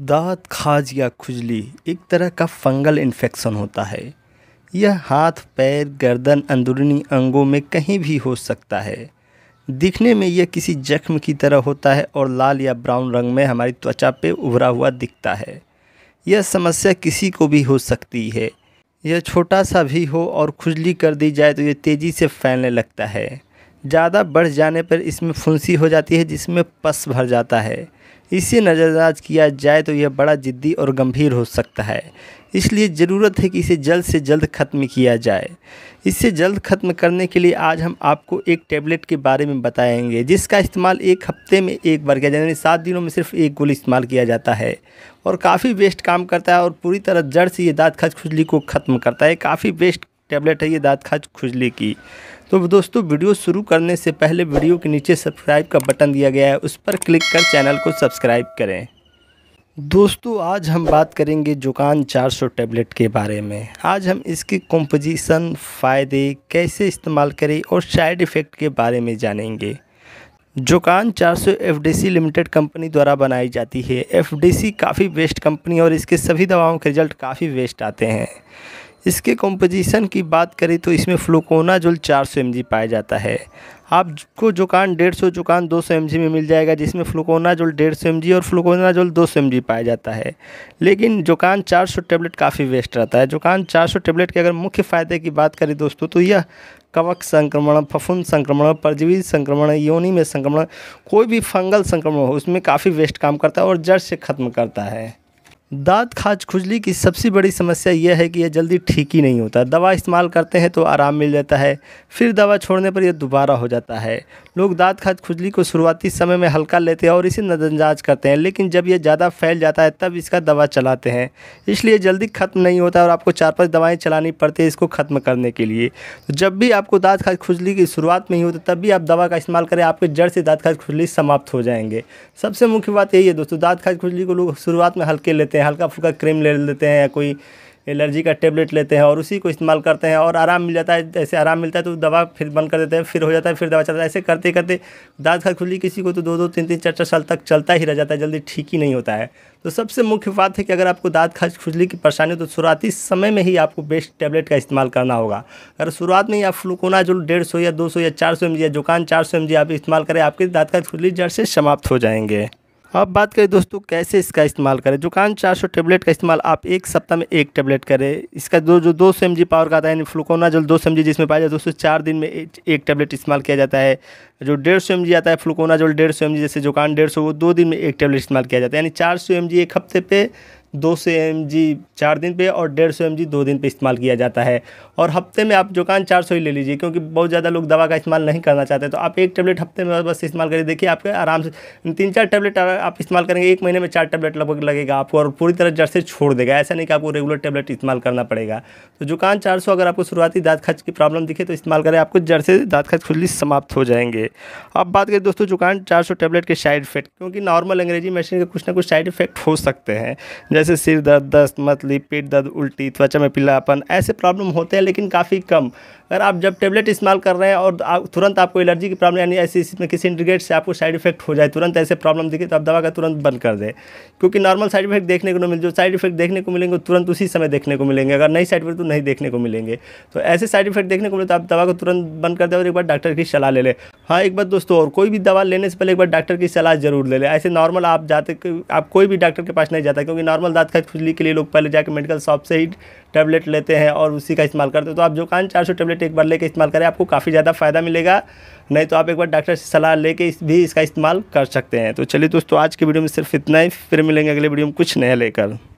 दाँत खाज या खुजली एक तरह का फंगल इन्फेक्शन होता है यह हाथ पैर गर्दन अंदरूनी अंगों में कहीं भी हो सकता है दिखने में यह किसी जख्म की तरह होता है और लाल या ब्राउन रंग में हमारी त्वचा पे उभरा हुआ दिखता है यह समस्या किसी को भी हो सकती है यह छोटा सा भी हो और खुजली कर दी जाए तो यह तेज़ी से फैलने लगता है ज़्यादा बढ़ जाने पर इसमें फुंसी हो जाती है जिसमें पस भर जाता है इसे नज़रअंदाज किया जाए तो यह बड़ा ज़िद्दी और गंभीर हो सकता है इसलिए ज़रूरत है कि इसे जल्द से जल्द ख़त्म किया जाए इसे जल्द ख़त्म करने के लिए आज हम आपको एक टैबलेट के बारे में बताएंगे जिसका इस्तेमाल एक हफ्ते में एक बार किया जाता है सात दिनों में सिर्फ एक गोली इस्तेमाल किया जाता है और काफ़ी बेस्ट काम करता है और पूरी तरह जड़ से ये दाँत खज खुजली को ख़त्म करता है काफ़ी बेस्ट टैबलेट है ये दाँत खज खुजली की तो दोस्तों वीडियो शुरू करने से पहले वीडियो के नीचे सब्सक्राइब का बटन दिया गया है उस पर क्लिक कर चैनल को सब्सक्राइब करें दोस्तों आज हम बात करेंगे जुकान 400 टैबलेट के बारे में आज हम इसकी कंपोजिशन फ़ायदे कैसे इस्तेमाल करें और साइड इफ़ेक्ट के बारे में जानेंगे जुकान 400 सी लिमिटेड कंपनी द्वारा बनाई जाती है सी काफ़ी बेस्ट कंपनी और इसके सभी दवाओं के रिजल्ट काफ़ी बेस्ट आते हैं इसके कॉम्पोजिशन की बात करें तो इसमें फ्लोकोनाजोल 400 सौ पाया जाता है आपको जुकान डेढ़ सौ जुकान दो सौ में मिल जाएगा जिसमें फ्लोकोनाजोल डेढ़ सौ और फ्लोकोनाजोल दो सौ पाया जाता है लेकिन जुकान 400 टेबलेट काफ़ी वेस्ट रहता है जुकान 400 टेबलेट के अगर मुख्य फ़ायदे की बात करें दोस्तों तो यह कवक संक्रमण फफूंद संक्रमण परजीवी संक्रमण योनि में संक्रमण कोई भी फंगल संक्रमण हो उसमें काफ़ी वेस्ट काम करता है और जड़ से ख़त्म करता है दाँत खाज खुजली की सबसे बड़ी समस्या यह है कि यह जल्दी ठीक ही नहीं होता दवा इस्तेमाल करते हैं तो आराम मिल जाता है फिर दवा छोड़ने पर यह दोबारा हो जाता है लोग दांत खाज खुजली को शुरुआती समय में हल्का लेते हैं और इसे नज़रअंदाज करते हैं लेकिन जब यह ज़्यादा फैल जाता है तब इसका दवा चलाते हैं इसलिए जल्दी ख़त्म नहीं होता और आपको चार पाँच दवाएँ चलानी पड़ती है इसको ख़त्म करने के लिए तो जब भी आपको दाँत खाज खुजली की शुरुआत में ही होता तब भी आप दवा का इस्तेमाल करें आपके जड़ से दाँत खाज खुजली समाप्त हो जाएंगे सबसे मुख्य बात यही है दोस्तों दाँत खाज खुजली को लोग शुरुआत में हल्के लेते हैं हैं हल्का फुल्का क्रीम ले लेते हैं या कोई एलर्जी का टेबलेट लेते हैं और उसी को इस्तेमाल करते हैं और आराम मिल जाता है ऐसे आराम मिलता है तो दवा फिर बंद कर देते हैं फिर हो जाता है फिर दवा चलता है ऐसे करते करते दाँत का खुली किसी को तो दो दो तीन तीन चार चार साल तक चलता ही रह जाता है जल्दी ठीक ही नहीं होता है तो सबसे मुख्य बात है कि अगर आपको दाँत खर्च खुजली की परेशानी हो तो शुरुआती समय में ही आपको बेस्ट टैबलेट का इस्तेमाल करना होगा अगर शुरुआत में ही आप फ्लूकोना जो डेढ़ सौ या दो सौ या चार सौ एम जी या जुकान चार सौ एम जी आप इस्तेमाल करें आपके दाँत का खुजली जड़ से समाप्त हो जाएंगे तो अब बात करें दोस्तों कैसे इसका इस्तेमाल करें जुकान 400 टेबलेट का इस्तेमाल आप एक सप्ताह में एक टेबलेट करें इसका दो जो दो सौ एम पावर का आता है यानी जल दो सौ जिसमें पाया जाए दोस्तों चार दिन में एक, एक टेबलेट इस्तेमाल किया जाता है जो डेढ़ सौ आता है जल डेढ़ सौ जैसे जुकान डेढ़ सौ वो दो दिन में एक टेबलेट इस्तेमाल किया जाता है यानी चार सौ एक हफ्ते पे दो सौ एम जी चार दिन पे और डेढ़ सौ एम जी दो दिन पे इस्तेमाल किया जाता है और हफ्ते में आप जोकान चार सौ ही ले लीजिए क्योंकि बहुत ज़्यादा लोग दवा का इस्तेमाल नहीं करना चाहते तो आप एक टैबलेट हफ्ते में बस इस्तेमाल करिए देखिए आपके आराम से तीन चार टैबलेट आप इस्तेमाल करेंगे एक महीने में चार टैबलेट लगभग लगेगा आपको और पूरी तरह जड़ से छोड़ देगा ऐसा नहीं कि आपको रेगुलर टैबलेट इस्तेमाल करना पड़ेगा तो जुकान चार अगर आपको शुरुआती दाँत खर्च की प्रॉब्लम दिखे तो इस्तेमाल करें आपको जड़ से दाँत खर्च खुली समाप्त हो जाएंगे अब बात करें दोस्तों जुकान चार टैबलेट के साइड इफेक्ट क्योंकि नॉर्मल अंग्रेजी मशीन के कुछ ना कुछ साइड इफेक्ट हो सकते हैं जैसे सिर दर्द दस्त मतली पेट दर्द उल्टी त्वचा में पीलापन ऐसे प्रॉब्लम होते हैं लेकिन काफ़ी कम अगर आप जब टेबलेट इस्तेमाल कर रहे हैं और तुरंत आपको एलर्जी की प्रॉब्लम यानी ऐसी इसमें किसी इंडिकेट से आपको साइड इफेक्ट हो जाए तुरंत ऐसे प्रॉब्लम दिखे तो आप दवा का तुरंत बंद कर दें क्योंकि नॉर्मल साइड इफेक्ट देखने को नहीं मिले जो साइड इफेक्ट देखने को मिलेंगे तुरंत उसी समय देखने को मिलेंगे अगर नई साइड इफेक्ट तो नहीं देखने को मिलेंगे तो ऐसे साइड इफेक्ट देखने को मिले तो आप दवा को तुरंत बंद कर दें और एक बार डॉक्टर की सलाह ले लें हाँ एक बार दोस्तों और कोई भी दवा लेने से पहले एक बार डॉक्टर की सलाह जरूर ले लें ऐसे नॉर्मल आप जाते आप कोई भी डॉक्टर के पास नहीं जाता क्योंकि नॉर्मल नॉर्मल दांत का खुजली के लिए लोग पहले जाकर मेडिकल शॉप से ही टैबलेट लेते हैं और उसी का इस्तेमाल करते हैं तो आप जो कान चार सौ टैबलेट एक बार लेकर इस्तेमाल करें आपको काफ़ी ज़्यादा फ़ायदा मिलेगा नहीं तो आप एक बार डॉक्टर से सलाह लेके इस भी इसका इस्तेमाल कर सकते हैं तो चलिए दोस्तों आज की वीडियो में सिर्फ इतना ही फिर मिलेंगे अगले वीडियो में कुछ नया लेकर